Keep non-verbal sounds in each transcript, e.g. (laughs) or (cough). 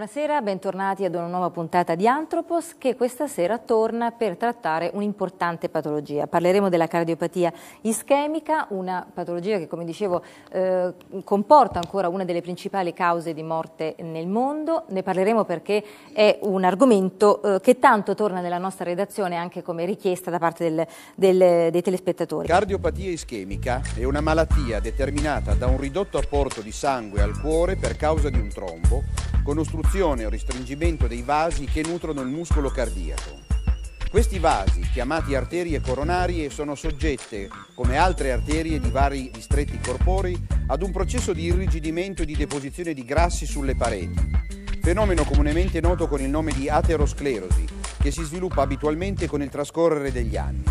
Buonasera, bentornati ad una nuova puntata di Antropos che questa sera torna per trattare un'importante patologia. Parleremo della cardiopatia ischemica, una patologia che come dicevo eh, comporta ancora una delle principali cause di morte nel mondo. Ne parleremo perché è un argomento eh, che tanto torna nella nostra redazione anche come richiesta da parte del, del, dei telespettatori. Cardiopatia ischemica è una malattia determinata da un ridotto apporto di sangue al cuore per causa di un trombo con ostruzione riduzione o restringimento dei vasi che nutrono il muscolo cardiaco. Questi vasi, chiamati arterie coronarie, sono soggette, come altre arterie di vari distretti corporei, ad un processo di irrigidimento e di deposizione di grassi sulle pareti, fenomeno comunemente noto con il nome di aterosclerosi, che si sviluppa abitualmente con il trascorrere degli anni.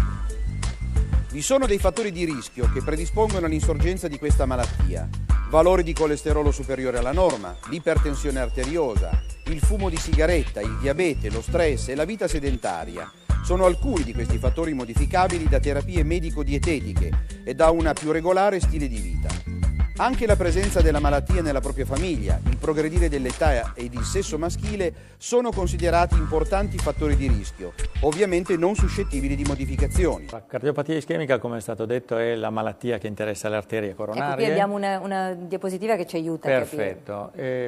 Vi sono dei fattori di rischio che predispongono all'insorgenza di questa malattia, valori di colesterolo superiore alla norma, l'ipertensione arteriosa, il fumo di sigaretta, il diabete, lo stress e la vita sedentaria. Sono alcuni di questi fattori modificabili da terapie medico-dietetiche e da una più regolare stile di vita. Anche la presenza della malattia nella propria famiglia, il progredire dell'età ed il sesso maschile sono considerati importanti fattori di rischio, ovviamente non suscettibili di modificazioni. La cardiopatia ischemica, come è stato detto, è la malattia che interessa le arterie coronarie. Ecco, qui abbiamo una, una diapositiva che ci aiuta. Perfetto. Eh,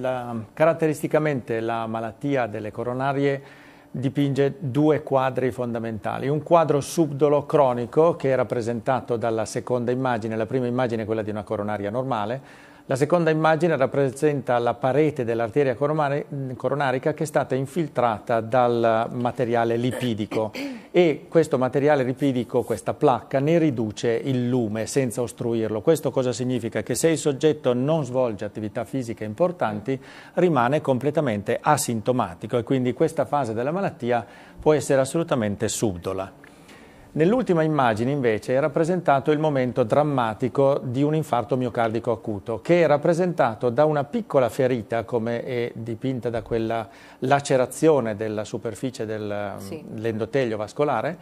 la, caratteristicamente la malattia delle coronarie dipinge due quadri fondamentali. Un quadro subdolo cronico che è rappresentato dalla seconda immagine, la prima immagine è quella di una coronaria normale, la seconda immagine rappresenta la parete dell'arteria coronarica che è stata infiltrata dal materiale lipidico e questo materiale lipidico, questa placca, ne riduce il lume senza ostruirlo. Questo cosa significa? Che se il soggetto non svolge attività fisiche importanti rimane completamente asintomatico e quindi questa fase della malattia può essere assolutamente subdola. Nell'ultima immagine invece è rappresentato il momento drammatico di un infarto miocardico acuto che è rappresentato da una piccola ferita come è dipinta da quella lacerazione della superficie dell'endotelio mm, sì. vascolare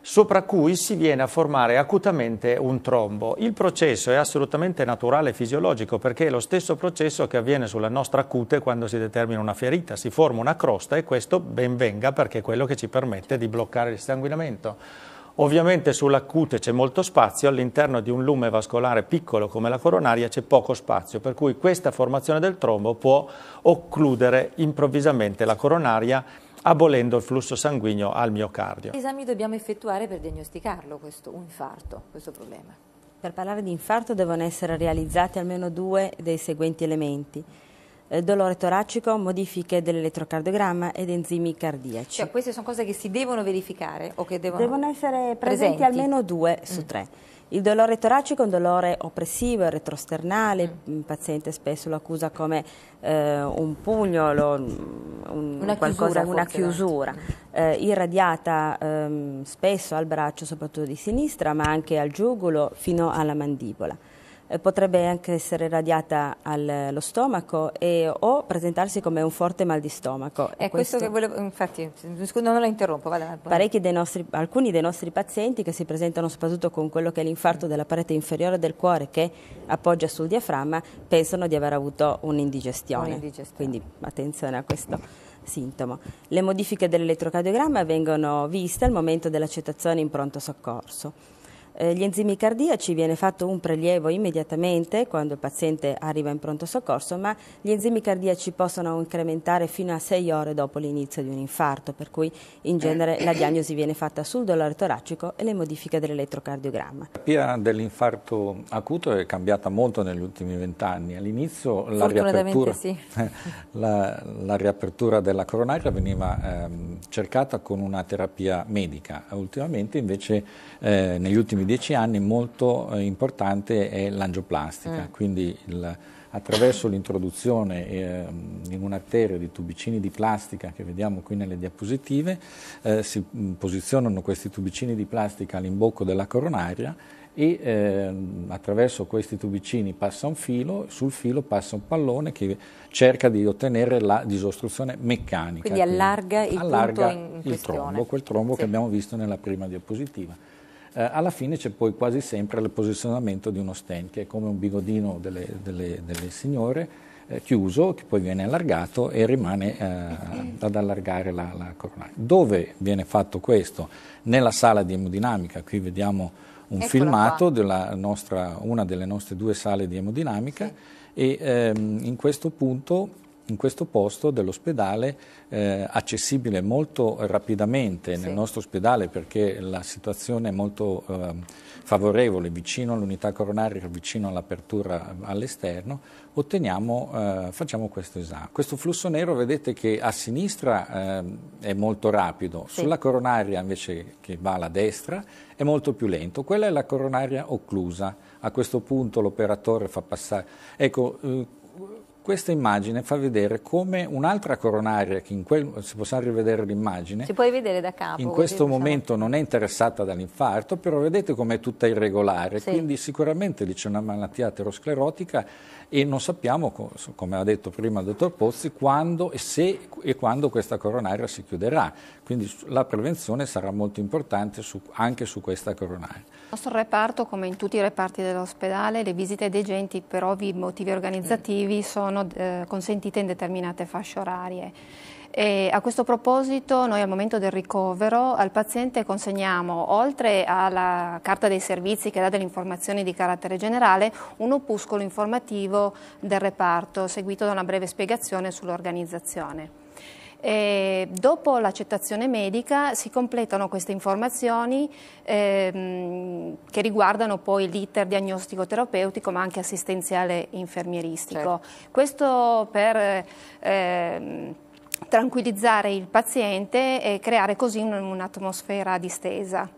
sopra cui si viene a formare acutamente un trombo. Il processo è assolutamente naturale e fisiologico perché è lo stesso processo che avviene sulla nostra cute quando si determina una ferita, si forma una crosta e questo ben venga perché è quello che ci permette di bloccare il sanguinamento. Ovviamente sulla cute c'è molto spazio, all'interno di un lume vascolare piccolo come la coronaria c'è poco spazio, per cui questa formazione del trombo può occludere improvvisamente la coronaria abolendo il flusso sanguigno al miocardio. Che esami dobbiamo effettuare per diagnosticarlo questo, un infarto, questo problema? Per parlare di infarto devono essere realizzati almeno due dei seguenti elementi eh, dolore toracico, modifiche dell'elettrocardiogramma ed enzimi cardiaci. Cioè queste sono cose che si devono verificare o che devono Devono essere presenti, presenti. almeno due su mm. tre. Il dolore toracico è un dolore oppressivo, retrosternale, mm. il paziente spesso lo accusa come eh, un pugno, lo, un, una qualcosa, chiusura, una chiusura mm. eh, irradiata ehm, spesso al braccio, soprattutto di sinistra, ma anche al giugolo fino alla mandibola. Eh, potrebbe anche essere radiata allo stomaco e, o presentarsi come un forte mal di stomaco. È questo, questo che volevo, infatti, scusa, non la interrompo. Vada, dei nostri, alcuni dei nostri pazienti che si presentano soprattutto con quello che è l'infarto della parete inferiore del cuore che appoggia sul diaframma, pensano di aver avuto un'indigestione. un'indigestione. Quindi attenzione a questo. Sintomo. Le modifiche dell'elettrocardiogramma vengono viste al momento dell'accettazione in pronto soccorso. Eh, gli enzimi cardiaci viene fatto un prelievo immediatamente quando il paziente arriva in pronto soccorso, ma gli enzimi cardiaci possono incrementare fino a 6 ore dopo l'inizio di un infarto, per cui in genere la diagnosi viene fatta sul dolore toracico e le modifiche dell'elettrocardiogramma. La terapia dell'infarto acuto è cambiata molto negli ultimi vent'anni. All'inizio la riapertura, sì. (laughs) la, la riapertura, della coronaria veniva ehm, cercata con una terapia medica, ultimamente invece eh, negli ultimi dieci anni molto eh, importante è l'angioplastica, mm. quindi il, attraverso l'introduzione eh, in un di tubicini di plastica che vediamo qui nelle diapositive, eh, si mm, posizionano questi tubicini di plastica all'imbocco della coronaria e eh, attraverso questi tubicini passa un filo, sul filo passa un pallone che cerca di ottenere la disostruzione meccanica. Quindi allarga il, allarga il trombo, quel trombo sì. che abbiamo visto nella prima diapositiva eh, alla fine c'è poi quasi sempre il posizionamento di uno stand, che è come un bigodino delle, delle, delle signore, eh, chiuso, che poi viene allargato e rimane eh, ad allargare la, la coronaria. Dove viene fatto questo? Nella sala di emodinamica, qui vediamo un Eccola filmato qua. di una delle nostre due sale di emodinamica sì. e ehm, in questo punto in questo posto dell'ospedale eh, accessibile molto rapidamente sì. nel nostro ospedale perché la situazione è molto eh, favorevole, vicino all'unità coronaria, vicino all'apertura all'esterno, eh, facciamo questo esame. Questo flusso nero vedete che a sinistra ehm, è molto rapido, sì. sulla coronaria invece che va alla destra è molto più lento, quella è la coronaria occlusa, a questo punto l'operatore fa passare, ecco eh, questa immagine fa vedere come un'altra coronaria, che in quel, si possiamo rivedere l'immagine, si può vedere da capo, in questo possiamo... momento non è interessata dall'infarto, però vedete com'è tutta irregolare, sì. quindi sicuramente lì c'è una malattia aterosclerotica e non sappiamo, come ha detto prima il dottor Pozzi, quando e se e quando questa coronaria si chiuderà. Quindi la prevenzione sarà molto importante su, anche su questa coronaria. Il nostro reparto, come in tutti i reparti dell'ospedale, le visite dei genti per ovvi motivi organizzativi mm. sono sono eh, consentite in determinate fasce orarie. E a questo proposito noi al momento del ricovero al paziente consegniamo, oltre alla carta dei servizi che dà delle informazioni di carattere generale, un opuscolo informativo del reparto, seguito da una breve spiegazione sull'organizzazione. E dopo l'accettazione medica si completano queste informazioni ehm, che riguardano poi l'iter diagnostico-terapeutico ma anche assistenziale infermieristico. Certo. Questo per... Ehm, tranquillizzare il paziente e creare così un'atmosfera distesa.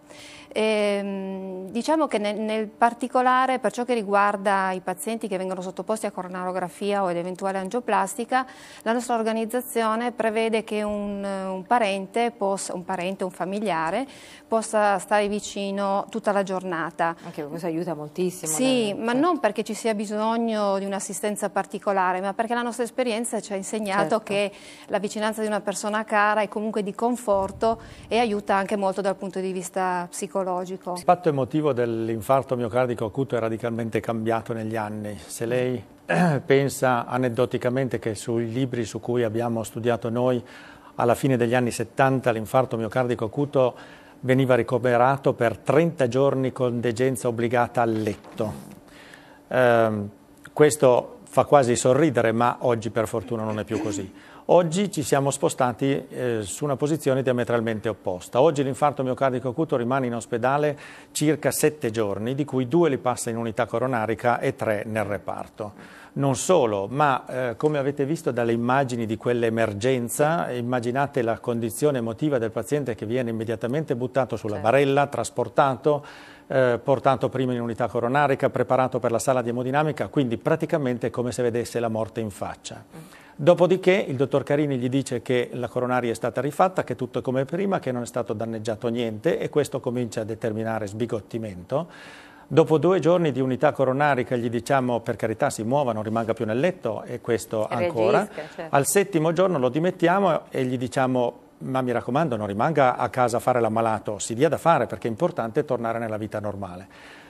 E, ehm, diciamo che nel, nel, particolare per ciò che riguarda i pazienti che vengono sottoposti a coronarografia o ad eventuale angioplastica, la nostra organizzazione prevede che un, un, parente, possa, un parente, un familiare, possa stare vicino tutta la giornata. Anche questo aiuta moltissimo. Sì, nel... Eh, ma certo. non perché ci sia bisogno di un'assistenza particolare, ma perché la nostra esperienza ci ha insegnato certo. che la vicinanza di una persona cara è comunque di conforto e aiuta anche molto dal punto di vista psicologico psicologico. Il fatto emotivo dell'infarto miocardico acuto è radicalmente cambiato negli anni. Se lei eh, pensa aneddoticamente che sui libri su cui abbiamo studiato noi, alla fine degli anni 70 l'infarto miocardico acuto veniva ricoverato per 30 giorni con degenza obbligata a letto. Eh, questo fa quasi sorridere, ma oggi per fortuna non è più così. Oggi ci siamo spostati eh, su una posizione diametralmente opposta. Oggi l'infarto miocardico acuto rimane in ospedale circa sette giorni, di cui due li passa in unità coronarica e tre nel reparto. Non solo, ma eh, come avete visto dalle immagini di quell'emergenza, immaginate la condizione emotiva del paziente che viene immediatamente buttato sulla certo. barella, trasportato, eh, portato prima in unità coronarica, preparato per la sala di emodinamica, quindi praticamente come se vedesse la morte in faccia. Dopodiché il dottor Carini gli dice che la coronaria è stata rifatta, che tutto è come prima, che non è stato danneggiato niente e questo comincia a determinare sbigottimento. Dopo due giorni di unità coronarica gli diciamo per carità si muova, non rimanga più nel letto e questo ancora. certo. Al settimo giorno lo dimettiamo e gli diciamo ma mi raccomando non rimanga a casa a fare l'ammalato, si dia da fare perché è importante tornare nella vita normale.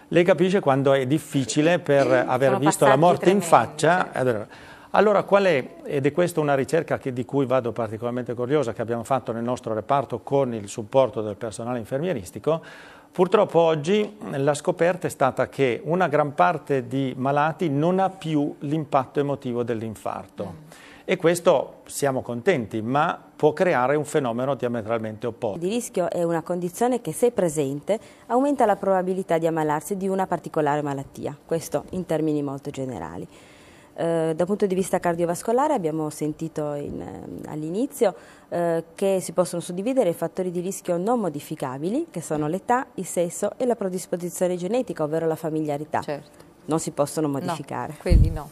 Lei capisce quando è difficile per sì, aver visto la morte tremendi, in faccia. Certo. Allora, allora qual è, ed è questa una ricerca che, di cui vado particolarmente curiosa, che abbiamo fatto nel nostro reparto con il supporto del personale infermieristico, purtroppo oggi la scoperta è stata che una gran parte di malati non ha più l'impatto emotivo dell'infarto e questo siamo contenti, ma può creare un fenomeno diametralmente opposto. Il rischio è una condizione che se presente aumenta la probabilità di ammalarsi di una particolare malattia, questo in termini molto generali. Eh, dal punto di vista cardiovascolare abbiamo sentito in, ehm, all'inizio eh, che si possono suddividere i fattori di rischio non modificabili, che sono mm. l'età, il sesso e la predisposizione genetica, ovvero la familiarità. Certo. Non si possono modificare. No, quelli no.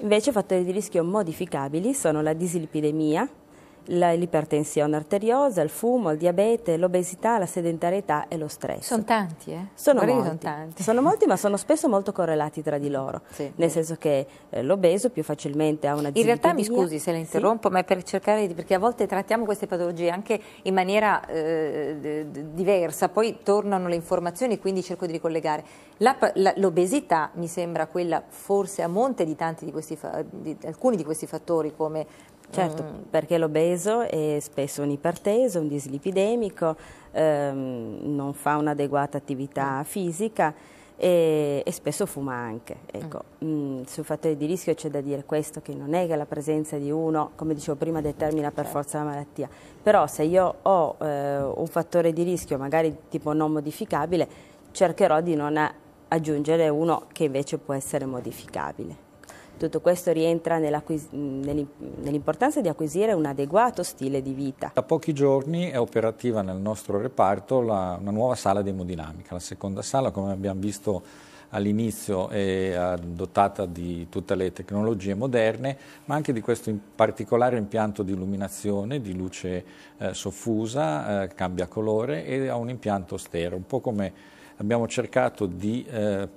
Invece i fattori di rischio modificabili sono la dislipidemia, l'ipertensione arteriosa, il fumo, il diabete, l'obesità, la sedentarietà e lo stress. Sono tanti, eh? Sono molti. Sono, tanti. sono molti, ma sono spesso molto correlati tra di loro, sì. nel senso che eh, l'obeso più facilmente ha una In realtà, mi scusi se la interrompo, sì. ma è per cercare di... perché a volte trattiamo queste patologie anche in maniera eh, diversa, poi tornano le informazioni, quindi cerco di ricollegare. l'obesità mi sembra quella forse a monte di, tanti di, questi, di alcuni di questi fattori, come Certo, mm. perché l'obeso è spesso un iperteso, un dislipidemico, ehm, non fa un'adeguata attività mm. fisica e, e, spesso fuma anche. Ecco. Mm. mm sul fattore di rischio c'è da dire questo, che non è che la presenza di uno, come dicevo prima, mm, determina per certo. forza la malattia, però se io ho eh, un fattore di rischio magari tipo non modificabile, cercherò di non aggiungere uno che invece può essere modificabile. Tutto questo rientra nell'importanza di acquisire un adeguato stile di vita. Da pochi giorni è operativa nel nostro reparto la, una nuova sala di emodinamica, la seconda sala come abbiamo visto all'inizio è dotata di tutte le tecnologie moderne, ma anche di questo particolare impianto di illuminazione, di luce eh, soffusa, eh, cambia colore e ha un impianto stereo, un po' come abbiamo cercato di eh,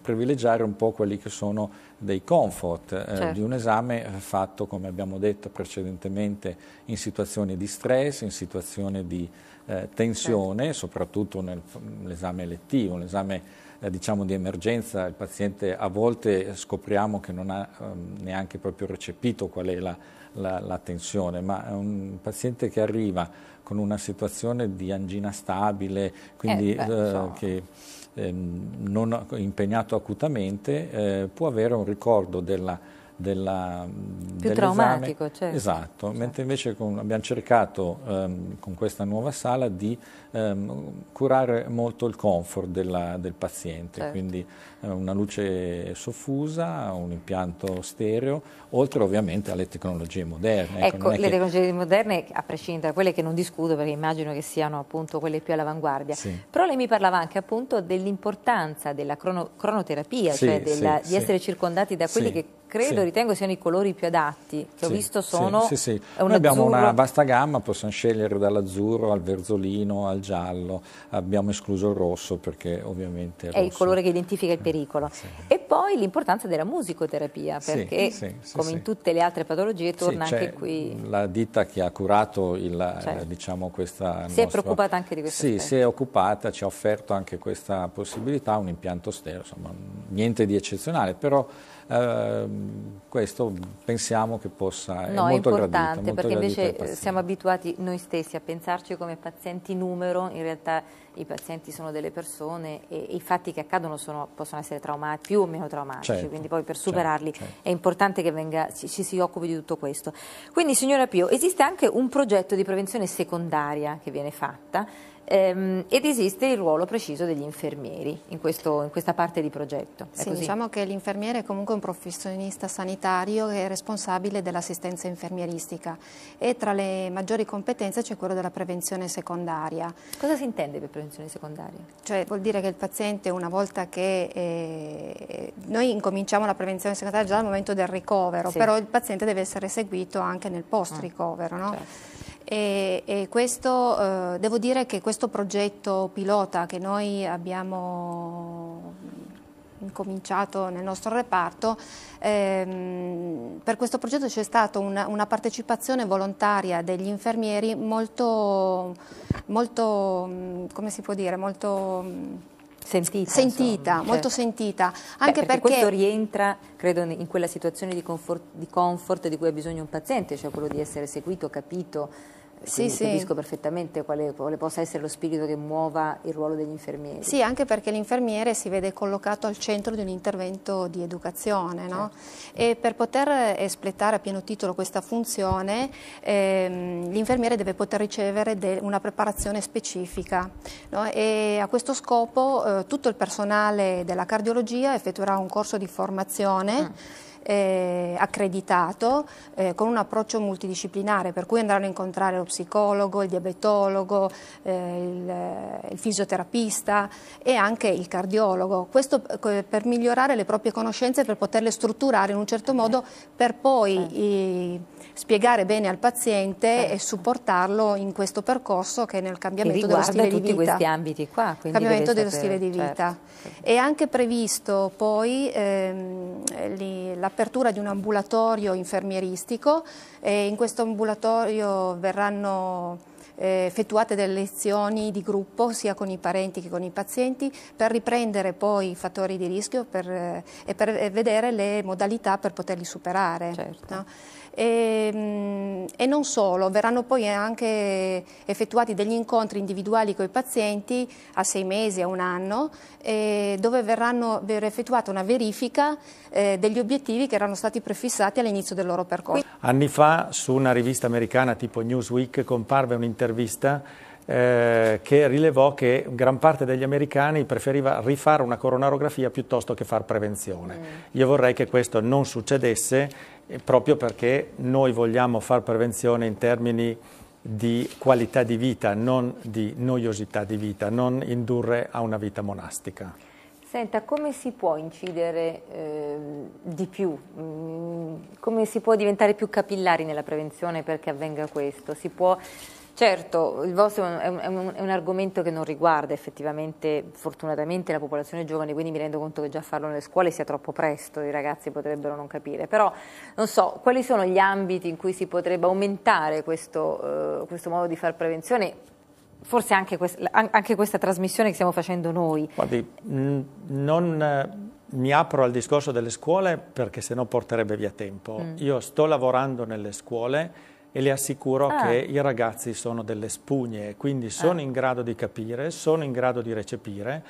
privilegiare un po' quelli che sono dei comfort eh, certo. di un esame fatto, come abbiamo detto precedentemente, in situazioni di stress, in situazioni di eh, tensione, certo. soprattutto nell'esame elettivo, un eh, diciamo, di emergenza, il paziente a volte scopriamo che non ha ehm, neanche proprio recepito qual è la, la, la tensione, ma è un paziente che arriva con una situazione di angina stabile, quindi eh, beh, so. Eh, che ehm, non impegnato acutamente, eh, può avere un ricordo della della, più traumatico, certo. Esatto, certo. mentre invece con, abbiamo cercato ehm, con questa nuova sala di ehm, curare molto il comfort della, del paziente, certo. quindi eh, una luce soffusa, un impianto stereo, oltre ovviamente alle tecnologie moderne. Ecco, ecco le che... tecnologie moderne, a prescindere da quelle che non discuto perché immagino che siano appunto quelle più all'avanguardia, sì. però lei mi parlava anche appunto dell'importanza della crono cronoterapia, sì, cioè della, sì, di essere circondati da quelli che credo, sì. ritengo siano i colori più adatti, che sì, ho visto sono sì, sì, Noi abbiamo azzurro. una vasta gamma, possiamo scegliere dall'azzurro al verzolino, al giallo, abbiamo escluso il rosso perché ovviamente... È, è il colore che identifica il eh, pericolo. E poi l'importanza della musicoterapia, perché come in tutte le altre patologie torna anche qui... La ditta che ha curato il, cioè, diciamo questa... Si nostra... è preoccupata anche di questo. Sì, aspetto. si è occupata, ci ha offerto anche questa possibilità, un impianto stereo, insomma niente di eccezionale, però eh, questo pensiamo che possa... No, è, è importante gradito, è perché invece eh, siamo abituati noi stessi a pensarci come pazienti numero, in realtà i pazienti sono delle persone e, i fatti che accadono sono, possono essere più o meno traumatici, certo, quindi poi per certo, superarli certo, certo. è importante che venga, ci, ci, si occupi di tutto questo. Quindi signora Pio, esiste anche un progetto di prevenzione secondaria che viene fatta ehm, ed esiste il ruolo preciso degli infermieri in, questo, in questa parte di progetto. È sì, così? diciamo che l'infermiere è comunque un professionista sanitario che è responsabile dell'assistenza infermieristica e tra le maggiori competenze c'è quello della prevenzione secondaria. Cosa si intende per prevenzione secondaria? Cioè vuol dire che il paziente una volta che... Eh, noi incominciamo la prevenzione secondaria già dal momento del ricovero, sì. però il paziente deve essere seguito anche nel post ricovero. No? Certo. E, e questo, eh, devo dire che questo progetto pilota che noi abbiamo incominciato nel nostro reparto, ehm, per questo progetto c'è stata una, una, partecipazione volontaria degli infermieri molto, molto mm, come si può dire, molto... Mm, sentita, sentita insomma, molto cioè. sentita. Anche Beh, perché, perché, questo rientra, credo, in quella situazione di comfort, di comfort di cui ha bisogno un paziente, cioè quello di essere seguito, capito, sì, sì. capisco perfettamente quale, quale, possa essere lo spirito che muova il ruolo degli infermieri. Sì, anche perché l'infermiere si vede collocato al centro di un intervento di educazione no? certo. e per poter espletare a pieno titolo questa funzione ehm, l'infermiere deve poter ricevere una preparazione specifica no? e a questo scopo eh, tutto il personale della cardiologia effettuerà un corso di formazione mm eh, accreditato eh, con un approccio multidisciplinare per cui andranno a incontrare lo psicologo, il diabetologo, eh, il, eh, il, fisioterapista e anche il cardiologo. Questo per migliorare le proprie conoscenze, per poterle strutturare in un certo eh. modo per poi certo. spiegare bene al paziente e certo. supportarlo in questo percorso che è nel cambiamento dello stile di vita. questi ambiti qua. Cambiamento dello sapere, stile di vita. Certo. È anche previsto poi ehm, li, la l'apertura di un ambulatorio infermieristico e in questo ambulatorio verranno eh, effettuate delle lezioni di gruppo sia con i parenti che con i pazienti per riprendere poi i fattori di rischio per, eh, e per eh, vedere le modalità per poterli superare. Certo. No? e, mm, e, non solo, verranno poi anche effettuati degli incontri individuali con i pazienti a sei mesi, a un anno, dove verranno effettuata una verifica eh, degli obiettivi che erano stati prefissati all'inizio del loro percorso. Anni fa su una rivista americana tipo Newsweek comparve un'intervista eh, che rilevò che gran parte degli americani preferiva rifare una coronarografia piuttosto che far prevenzione. Mm. Io vorrei che questo non succedesse eh, proprio perché noi vogliamo fare prevenzione in termini di qualità di vita, non di noiosità di vita, non indurre a una vita monastica. Senta, come si può incidere eh, di più? Mm, come si può diventare più capillari nella prevenzione perché avvenga questo? Si può Certo, il vostro è un, è, un, è un, argomento che non riguarda effettivamente, fortunatamente, la popolazione giovane, quindi mi rendo conto che già farlo nelle scuole sia troppo presto, i ragazzi potrebbero non capire. Però, non so, quali sono gli ambiti in cui si potrebbe aumentare questo, eh, questo modo di far prevenzione? Forse anche, questa, anche questa trasmissione che stiamo facendo noi. Guardi, non mi apro al discorso delle scuole perché sennò porterebbe via tempo. Mm. Io sto lavorando nelle scuole e le assicuro ah. che i ragazzi sono delle spugne, quindi ah. sono ah. in grado di capire, sono in grado di recepire,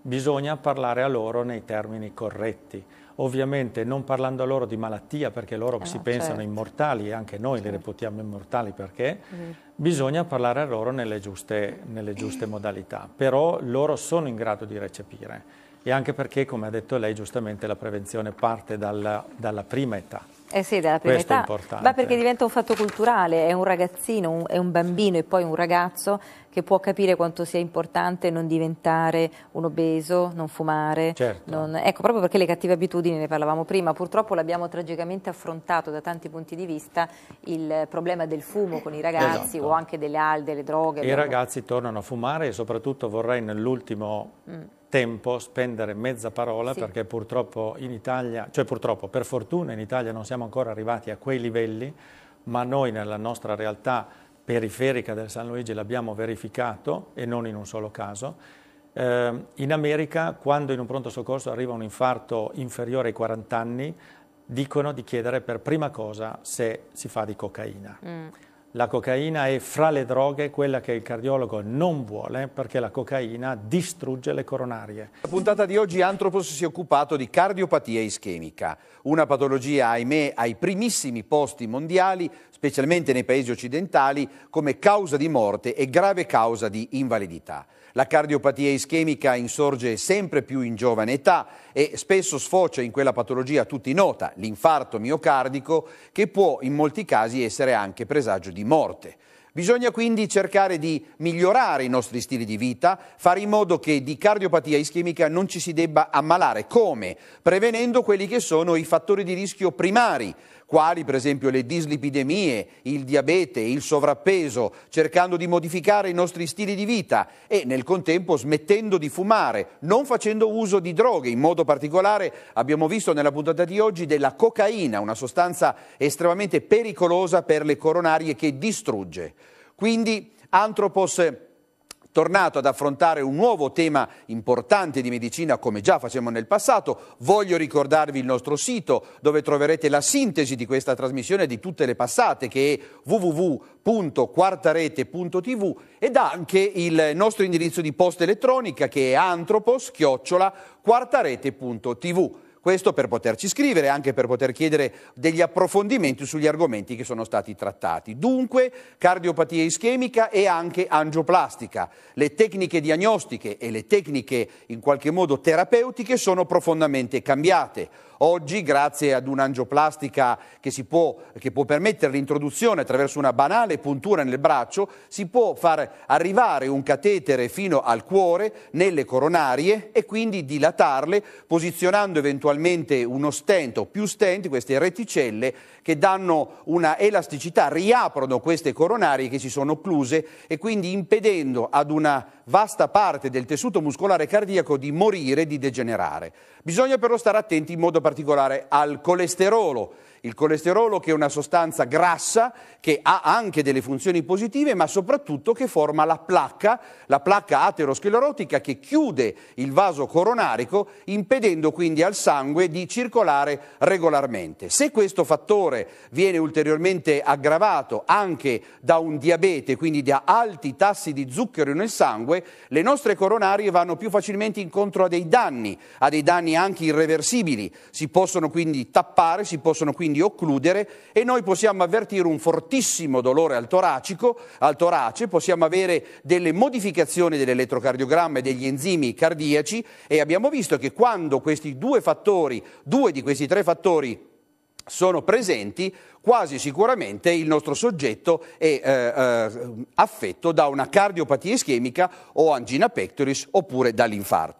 bisogna parlare a loro nei termini corretti. Ovviamente non parlando a loro di malattia perché loro eh, si pensano certo. immortali e anche noi certo. li reputiamo immortali perché mm. bisogna parlare a loro nelle giuste, nelle giuste modalità, però loro sono in grado di recepire e anche perché come ha detto lei giustamente la prevenzione parte dalla, dalla prima età. Eh sì, della prima Questo età. importante. Ma perché diventa un fatto culturale, è un ragazzino, un, è un bambino e poi un ragazzo che può capire quanto sia importante non diventare un obeso, non fumare. Certo. Non, ecco, proprio perché le cattive abitudini, ne parlavamo prima, purtroppo l'abbiamo tragicamente affrontato da tanti punti di vista il problema del fumo con i ragazzi esatto. o anche delle alde, delle droghe. I abbiamo... ragazzi tornano a fumare e soprattutto vorrei nell'ultimo... Mm tempo spendere mezza parola sì. perché purtroppo in Italia, cioè purtroppo per fortuna in Italia non siamo ancora arrivati a quei livelli, ma noi nella nostra realtà periferica del San Luigi l'abbiamo verificato e non in un solo caso. Eh, in America quando in un pronto soccorso arriva un infarto inferiore ai 40 anni dicono di chiedere per prima cosa se si fa di cocaina. Mm la cocaina è fra le droghe quella che il cardiologo non vuole perché la cocaina distrugge le coronarie. La puntata di oggi Antropos si è occupato di cardiopatia ischemica, una patologia ahimè ai primissimi posti mondiali, specialmente nei paesi occidentali, come causa di morte e grave causa di invalidità. La cardiopatia ischemica insorge sempre più in giovane età e spesso sfocia in quella patologia a tutti nota, l'infarto miocardico, che può in molti casi essere anche presagio di morte. Bisogna quindi cercare di migliorare i nostri stili di vita, fare in modo che di cardiopatia ischemica non ci si debba ammalare. Come? Prevenendo quelli che sono i fattori di rischio primari quali per esempio le dislipidemie, il diabete, il sovrappeso, cercando di modificare i nostri stili di vita e nel contempo smettendo di fumare, non facendo uso di droghe, in modo particolare abbiamo visto nella puntata di oggi della cocaina, una sostanza estremamente pericolosa per le coronarie che distrugge. Quindi Antropos tornato ad affrontare un nuovo tema importante di medicina come già facevamo nel passato. Voglio ricordarvi il nostro sito dove troverete la sintesi di questa trasmissione e di tutte le passate che è www.quartarete.tv ed anche il nostro indirizzo di posta elettronica che è antropos-quartarete.tv. Questo per poterci scrivere, e anche per poter chiedere degli approfondimenti sugli argomenti che sono stati trattati. Dunque, cardiopatia ischemica e anche angioplastica. Le tecniche diagnostiche e le tecniche in qualche modo terapeutiche sono profondamente cambiate. Oggi, grazie ad un'angioplastica che, può, che può permettere l'introduzione attraverso una banale puntura nel braccio, si può far arrivare un catetere fino al cuore, nelle coronarie e quindi dilatarle, posizionando eventualmente uno stent o più stent, queste reticelle che danno una elasticità, riaprono queste coronarie che si sono occluse e quindi impedendo ad una vasta parte del tessuto muscolare cardiaco di morire e di degenerare. Bisogna però stare attenti in modo particolare al colesterolo il colesterolo che è una sostanza grassa che ha anche delle funzioni positive, ma soprattutto che forma la placca, la placca aterosclerotica che chiude il vaso coronarico, impedendo quindi al sangue di circolare regolarmente. Se questo fattore viene ulteriormente aggravato anche da un diabete, quindi da alti tassi di zucchero nel sangue, le nostre coronarie vanno più facilmente incontro a dei danni, a dei danni anche irreversibili. Si possono quindi tappare, si possono quindi quindi occludere e noi possiamo avvertire un fortissimo dolore al, toracico, al torace, possiamo avere delle modificazioni dell'elettrocardiogramma e degli enzimi cardiaci e abbiamo visto che quando questi due fattori, due di questi tre fattori sono presenti, quasi sicuramente il nostro soggetto è eh, eh, affetto da una cardiopatia ischemica o angina pectoris oppure dall'infarto.